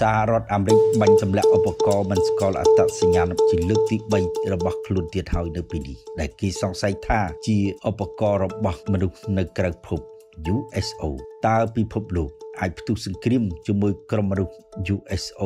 សហរដ្ឋអាមេរិកបាញ់ចម្លាក់ឧបករណ៍មិនស្គាល់អត្តសញ្ញាណជាលើកទី3របស់ខ្លួនទៀតហើយនៅពេលនេះដែលគេសង្ស័យថាជាឧបករណ៍របស់មនុស្សនៅក្រៅភព USO តើពិភពលោកអាចផ្ទុះសង្គ្រាមជាមួយក្រុមមនុស្ស USO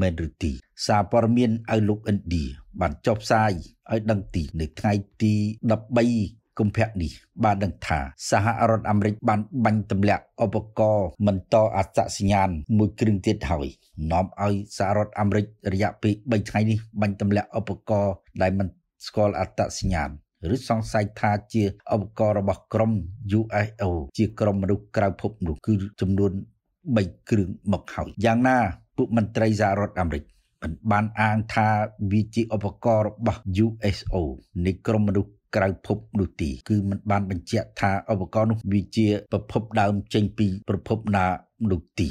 មែនឬទេសារព័ត៌មានឲ្យលោកឥណ្ឌាបានចុះផ្សាយឲ្យដឹងទីនៅថ្ងៃទី13កុម្ភៈនេះបានដឹងថាសហរដ្ឋអាមេរិកបានបាញ់ទម្លាក់ឧបករណ៍មិនតអត្តសញ្ញាណមួយគ្រឿងទៀតហើយនាំឲ្យសហរដ្ឋអាមេរិករយៈពេល3ថ្ងៃនេះបាញ់ទម្លាក់ឧបករណ៍ដែលមិនស្គាល់អត្តសញ្ញាណឬសង្ស័យថាជាឧបករណ៍របស់ក្រុម USO ជាក្រុមមនុស្សក្រៅភពនោះគឺចំនួន3គ្រឿងមកហើយយ៉ាងណាពួកមន្ត្រីសហរដ្ឋអាមេរិកបានអាងថាវាជាឧបករណ៍របស់ USO នៃក្រុមមនុស្សក្រៅភពនោះទីគឺมันបានបញ្ជាក់ថាឧបករណ៍នោះវាជាប្រភពដើមចេញពីប្រភពណានោះទី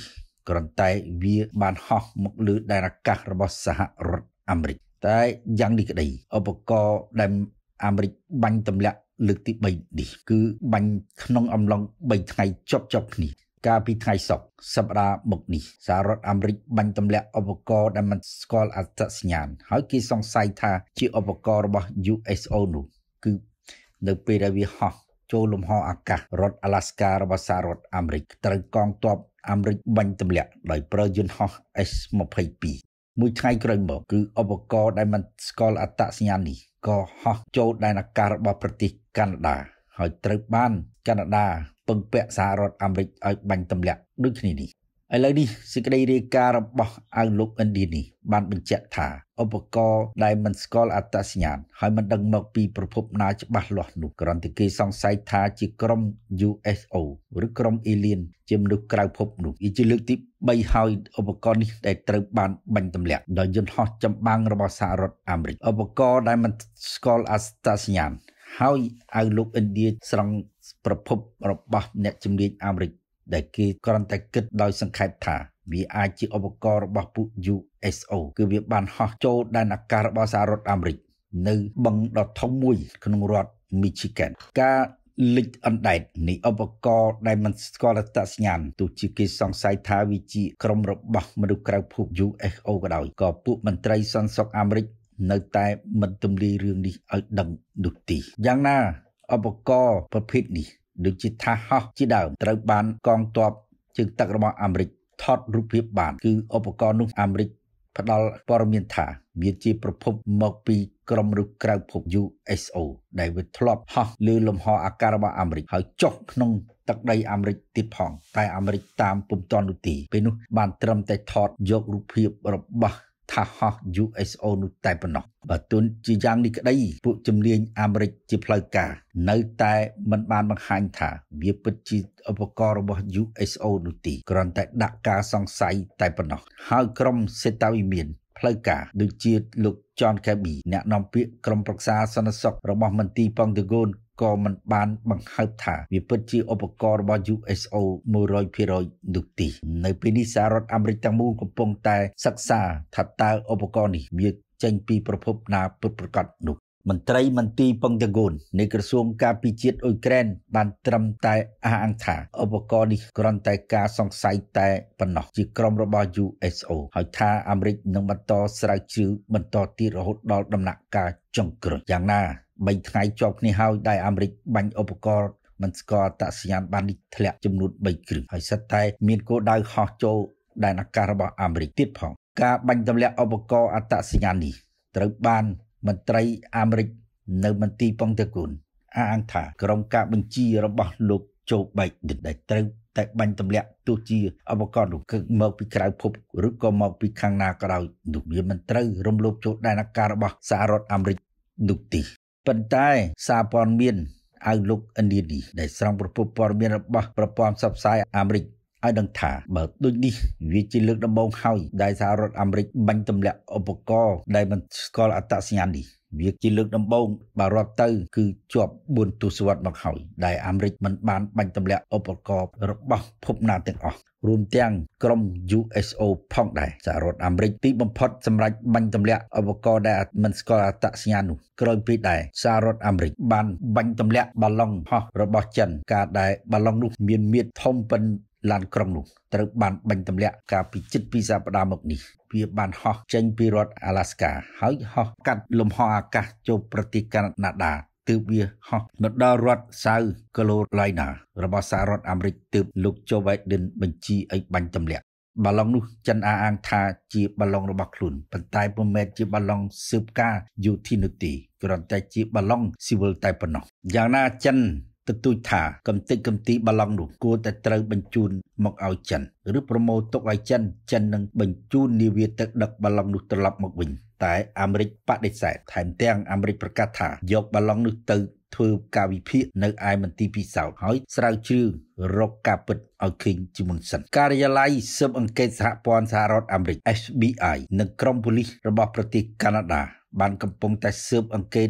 គ្រាន់តែវាបានហោះមកលើដែនអាកាសរបស់សហរដ្ឋអាមេរិក តែយ៉ាងនេះក្តីឧបករណ៍ដែលអាមេរិកបាញ់ទម្លាក់ លើកទី3នេះ គឺបាញ់ក្នុងអំឡុង3ថ្ងៃជាប់ជាប់គ្នាកាលពីថ្ងៃសុក្រសប្តាហ៍មុខនេះសហរដ្ឋអាមេរិកបាញ់ទម្លាក់ឧបករណ៍ដែលមិនស្គាល់អត្តសញ្ញាណហើយគេសង្ស័យថា ជាឧបករណ៍របស់ USO នោះគឺនៅពេលដែលវាហោះចូលលំហ អាកាសរដ្ឋ Alaska របស់សហរដ្ឋអាមេរិកត្រូវកងទ័ពអាមេរិកបាញ់ទម្លាក់ដោយប្រើយន្តហោះ S22 មួយថ្ងៃក្រោយមកគឺឧបករណ៍ដែលមិនស្គាល់អត្តសញ្ញាណនេះក៏ហោះចូលដែនអាកាសរបស់ប្រទេសកាណាដាហើយត្រូវបានកាណាដាពឹងពាក់សហរដ្ឋអាមេរិកឲ្យបាញ់ទម្លាក់ដូចគ្នានេះឥឡូវនេះសេចក្តីរាយការណ៍របស់អៅលោកឥណ្ឌានេះបានបញ្ជាក់ថាឧបករណ៍ដែលមិនស្គាល់អត្តសញ្ញាណហើយមិនដឹងមក ពីប្រភពណាច្បាស់លាស់នោះគ្រាន់តែគេសង្ស័យថាជាក្រុម USO ឬក្រុម Alien ជាមនុស្សក្រៅភព នោះវាជាលើកទី3ហើយឧបករណ៍នេះដែលត្រូវបានបាញ់ទម្លាក់ដោយយន្តហោះចម្បាំងរបស់សហរដ្ឋអាមេរិកឧបករណ៍ដែលមិនស្គាល់អត្តសញ្ញាណហើយអៅលោកឥណ្ឌាស្រង់ប្រភពរបស់អ្នកជំនាញអាមេរិកដែលគេគ្រាន់តែគិតដោយ សង្ខេបថា វាអាចជាឧបករណ៍របស់ពួក USO គឺវាបានហោះចូលដែនអាកាសរបស់សហរដ្ឋអាមេរិកនៅបឹងដ៏ធំមួយ ក្នុងរដ្ឋ Michigan ការលិចអណ្ដែតនៃឧបករណ៍ដែលមិនស្គាល់អត្តសញ្ញាណទោះជាគេសង្ស័យថាវាជា ក្រុមរបស់មនុស្សក្រៅភព UFO ក៏ដោយក៏ពួកមន្ត្រីសន្តិសុខអាមេរិកនៅតែមិនទម្លាយរឿងនេះឲ្យដឹងនោះទីយ៉ាងណាឧបករណ៍ប្រភេទនេះដូចជាថាហោះជាដើមត្រូវបានកងទ័ពជើងទឹករបស់អាមេរិក ថតរូបភាពបាន គឺឧបករណ៍នោះអាមេរិកផ្ដល់ព័ត៌មានថាវាជាប្រភពមកពី ក្រមឬក្រៅភព USO ដែលវាធ្លាប់ហោះលើលំហអាកាសរបស់អាមេរិកហើយចុះក្នុងទឹកដីអាមេរិកទៀតផង តែអាមេរិកតាមពុំតាន់នោះទីពេលនោះ បានត្រឹមតែថតយករូបភាពរបស់ថាហោះ USO នោះតែប៉ុណ្ណោះបើទោះជាយ៉ាងនេះក្តី ពួកជំនាញអាមេរិកជាផ្លូវការ នៅតែមិនបានបង្ហាញថា វាពិតជាឧបករណ៍របស់ USO នោះទីគ្រាន់តែដាក់ការសង្ស័យតែប៉ុណ្ណោះហើយក្រុមសេតាវីមានផ្លូវការដូចជាលោក John Kirby អ្នកនាំពាក្យក្រុមប្រឹក្សាសន្តិសុខរបស់មន្ទីរប៉ង់តេហ្គូនក៏មិនបានបង្ហើបថា វាពិតជាឧបករណ៍របស់ USO 100%នោះទេនៅ ពេលនេះសហរដ្ឋអាមេរិកទាំងមូលកំពុងតែសិក្សាថាតើឧបករណ៍នេះវាចេញពីប្រភព ណាពិតប្រាកដនោះមន្ត្រីមន្ទីរពងតកូននៃក្រសួងការពារជាតិអ៊ុយក្រែនបានត្រឹមតែអះអាងថាឧបករណ៍នេះគ្រាន់តែការសង្ស័យតែប៉ុណ្ណោះជាក្រុមរបស់ USO ហើយថាអាមេរិកនឹងបន្តស្រាវជ្រាវបន្តទៀតរហូតដល់ដំណាក់កាលចុងក្រោយយ៉ាងណា3ថ្ងៃជាប់គ្នាហើយដែលអាមេរិកបាញ់ឧបករណ៍មិនស្គាល់តសញ្ញាណបាននេះធ្លាក់ចំនួន3គ្រឿងហើយសិតតែមានគោលដៅហោះចូលដែនអាកាសរបស់អាមេរិកទៀតផង ការបាញ់ទម្លាក់ឧបករណ៍អត្តសញ្ញាណនេះត្រូវបានមន្ត្រីអាមេរិកនៅមន្ទីរប៉ុងតេគុនអាងថាក្រុមការបញ្ជារបស់លោកជោបៃដិនដែលត្រូវតែបាញ់ទម្លាក់ទោះជាអបករណ៍នោះគឺមកពីក្រៅភពឬក៏មកពីខាងណាក៏ដោយនោះវាមិនត្រូវរំលោភចូលដែនអាកាសរបស់សហរដ្ឋអាមេរិកនោះទេប៉ុន្តែសារព័ត៌មានអៅលោកឥណ្ឌានីដែលស្រង់ប្រពន្ធព័ត៌មានរបស់ប្រព័ន្ធផ្សព្វផ្សាយអាមេរិកឲ្យដឹងថាបើដូចនេះវាជាលើកដំបូងហើយដែលសហរដ្ឋអាមេរិកបាញ់ទម្លាក់ឧបករណ៍ដែលមិនស្គាល់អត្តសញ្ញាណនេះវាជាលើកដំបូងបើរាប់ទៅគឺជាប់4ទសវត្សមកហើយដែលអាមេរិកមិនបានបាញ់ទម្លាក់ឧបករណ៍របស់ភពណាទាំងអស់រួមទាំងក្រុម USO ផងដែរសហរដ្ឋអាមេរិកទីបំផុតសម្រាប់បាញ់ទម្លាក់ឧបករណ៍ដែលមិនស្គាល់អត្តសញ្ញាណនោះក្រោយពីដែរសហរដ្ឋអាមេរិកបានបាញ់ទម្លាក់បាឡុងហោះរបស់ចិនការដែលបាឡុងនោះ មានមាឌធំប៉ុនឡានក្រុងនោះត្រូវបានបាញ់ទម្លាក់កាលពីជិតពីសប្តាហ៍មកនេះវាបានហោះចេញពីរដ្ឋអាឡាស្កាហើយហោះកាត់លំហអាកាសចូលប្រទេសកាណាដាទើបវាហោះមកដល់រដ្ឋ South Carolina របស់សហរដ្ឋអាមេរិកទើបលោកជូវ៉ៃដិនបញ្ជាឲ្យបាញ់ទម្លាក់បាឡុងនោះចិនអាអាងថាជាបាឡុងរបស់ខ្លួនប៉ុន្តែពុំមែនជាបាឡុងស៊ើបការយោធានោះទេគ្រាន់តែជាបាឡុងស៊ីវិលតែប៉ុណ្ណោះយ៉ាងណាចិនទទូចថាកំតិចកំទីបាឡង់នោះគួរតែត្រូវបញ្ជូនមកឲ្យចិនឬប្រមូលទុកឲ្យចិន ចិននឹងបញ្ជូននាវាទឹកដឹកបាឡង់នោះត្រឡប់មកវិញតែអាមេរិកបដិសេធថែមទាំងអាមេរិកប្រកាសថាយកបាឡង់នោះទៅធ្វើការវិភាគនៅឯមន្ទីរពិសោធន៍ហើយស្រាវជ្រាវរកការពិតឲ្យឃើញជាមុនសិន ការិយាល័យស៊ើបអង្កេតសហព័ន្ធសហរដ្ឋអាមេរិក FBI និងក្រុមប៉ូលីសរបស់ប្រទេសកាណាដា បានកំពុងតែស៊ើបអង្កេត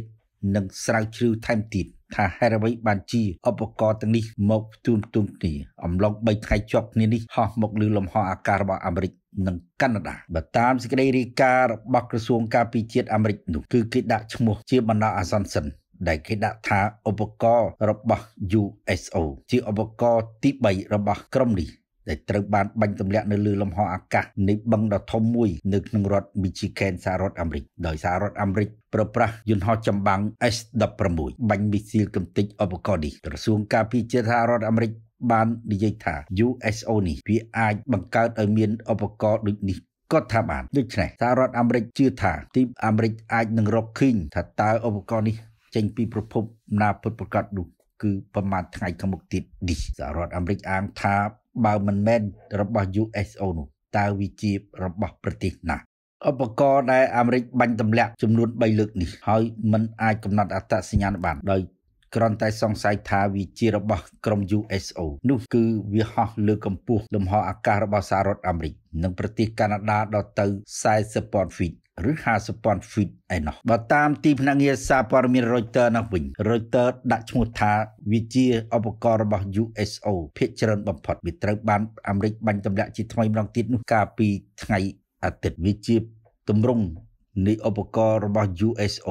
និងស្រាវជ្រាវថែមទៀតថាហេតុអ្វីបានជាឧបករណ៍ទាំងនេះមកផ្ទួនផ្ទុំគ្នាអំឡុង3ថ្ងៃជាប់គ្នានេះហោះមកលើលំហអាកាសរបស់អាមេរិកនិងកាណាដាបើតាមសេចក្តីរាយការណ៍របស់ក្រសួងការពារជាតិអាមេរិកនោះគឺគេដាក់ឈ្មោះជាបណ្ដោះអាសន្នសិនដែលគេដាក់ថាឧបករណ៍របស់ USO ជាឧបករណ៍ទី3របស់ក្រុមនេះដែលត្រូវបានបាញ់ទម្លាក់នៅលើលំហអាកាសនៃបឹងដ៏ធំមួយ នៅក្នុងរដ្ឋ Michigan សហរដ្ឋអាមេរិកដោយសាររដ្ឋអាមេរិកប្រើប្រាស់យន្តហោះចម្បាំង S-16 បាញ់មីស៊ីលកំទេចឧបករណ៍នេះក្រសួងការពារជាតិសហរដ្ឋអាមេរិកបាននិយាយថា USO នេះវាអាចបង្កើតឲ្យមានឧបករណ៍ដូចនេះគាត់ថាបានដូច្នេះសហរដ្ឋអាមេរិកជឿថា ទីមអាមេរិកអាចនឹងរកឃើញថាតើឧបករណ៍នេះ ចេញពីប្រភពណាពិតប្រាកដនោះ គឺប្រមាណថ្ងៃខាងមុខទៀតនេះសហរដ្ឋអាមេរិកអាងថាបើមិនមែនរបស់ USO នោះតើវាជារបស់ ប្រទេសណាឧបករណ៍ដែលអាមេរិក បាញ់ទម្លាក់ចំនួន3លើកនេះហើយมันអាចកំណត់អត្តសញ្ញាណបានដោយគ្រាន់តែសង្ស័យថាវាជារបស់ក្រុម USO នោះគឺ វាហោះលើកម្ពស់លំហអាកាសរបស់សហរដ្ឋអាមេរិកនិងប្រទេសកាណាដាដល់ទៅ40ពាន់ហ្វីតឬ50,000 feet ឯណោះបើតាមទីភ្នាក់ងារសារព័ត៌មាន Reuters នោះវិញ Reuters ដាក់ឈ្មោះថាវាជាឧបករណ៍របស់ USO ភាគច្រើនបំផុតវាត្រូវបានអាមេរិកបាញ់ទម្លាក់ជាថ្មីម្ដងទៀតនោះកាលពីថ្ងៃអាទិត្យវាជាទម្រង់នៃឧបករណ៍របស់ USO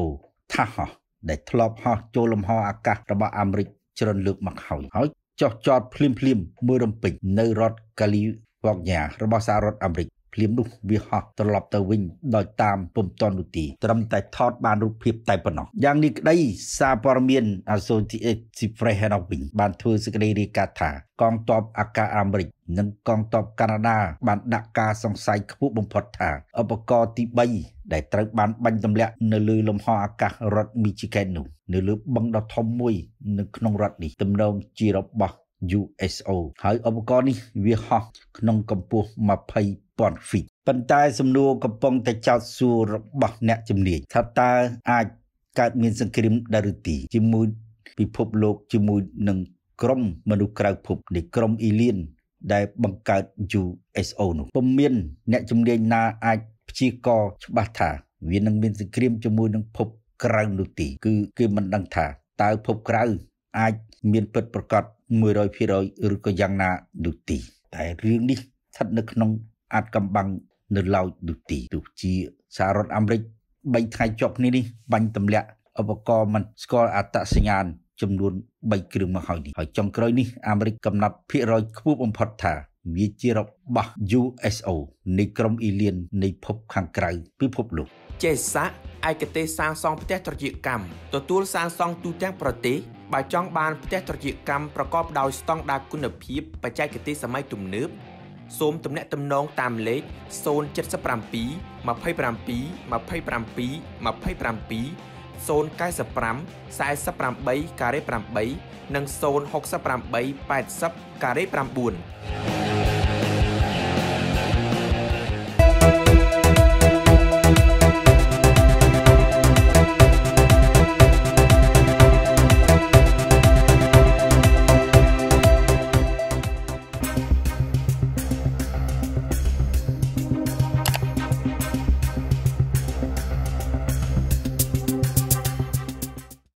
ថាហោះដែលធ្លាប់ហោះចូលលំហ អាកាស របស់អាមេរិកច្រើនលើកមកហើយហើយចោះចតភ្លាមភ្លាមមួយរំពេចនៅរដ្ឋកាលីវ៉ាញ៉ារបស់សហរដ្ឋអាមេរិកភ្លាមនោះវាហោះត្រឡប់ទៅវិញដោយតាមពុំតននោះទីត្រឹមតែថតបានរូបភាពតែប៉ុណ្ណោះយ៉ាងនេះក្តីសារព័ត៌មានអាសូទីអេស៊ីហ្វ្រេហេណូវិញបានធ្វើសេចក្តីរាយការណ៍ថា កងទ័ពអាកាសអាមេរិកនិងកងទ័ពកាណាដា បានដាក់ការសង្ស័យខ្ពស់បំផុតថាឧបករណ៍ទី3ដែលត្រូវបានបាញ់ទម្លាក់នៅលើលំហអាកាសរដ្ឋមីជីកែននោះនៅលើបឹងដ៏ធំមួយនៅក្នុងរដ្ឋនេះ ទំនងជារបស់ USO ហើយឧបករណ៍នេះវាហោះក្នុងកម្ពស់ព័ន្ធ feet ប៉ុន្តែ សំណួរកំពុងតែចោទសួររបស់ អ្នកជំនាញថាតើអាចកើតមានសង្គ្រាមដែរឬទី ជាមួយ ពិភពលោក ជាមួយនឹងក្រុមមនុស្សក្រៅភពនៃក្រុមអ៊ីលៀនដែលបង្កើត USO នោះពុំមាន អ្នកជំនាញណាអាចព្យាករច្បាស់ថាវានឹងមានសង្គ្រាមជាមួយនឹងភពក្រៅនោះទី គឺគេមិនដឹងថា តើភពក្រៅ អាចមានពិតប្រកប100%ឬក៏យ៉ាងណានោះទី តែរឿងនេះស្ថិតនៅក្នុងអាចកំបាំងនៅឡោចនោះទីទោះជាសហរដ្ឋអាមេរិក3ថ្ងៃជាប់គ្នានេះបាញ់ទម្លាក់ឧបករណ៍មិន ស្គាល់អត្តសញ្ញាណចំនួន3គ្រឿងមកហើយនេះហើយចុងក្រោយនេះអាមេរិកកំណត់ភាគរយខ្ពស់បំផុតថាវាជារបស់ USO នៃក្រុមអ៊ីលៀននៃភពខាងក្រៅពិភពលោកចេស័កឯកទេសសាងសង់ផ្ទះត្រជាកម្មទទួលសាងសង់ទូទាំងប្រទេសបើចង់បានផ្ទះត្រជាកម្មប្រកបដោយស្តង់ដារគុណភាព បច្ចេកទេសសម័យទំនើបសូមទំនាក់ទំនងតាមលេខ077 27 27 27 095 48ការ៉េ8និង068 80ការ៉េ9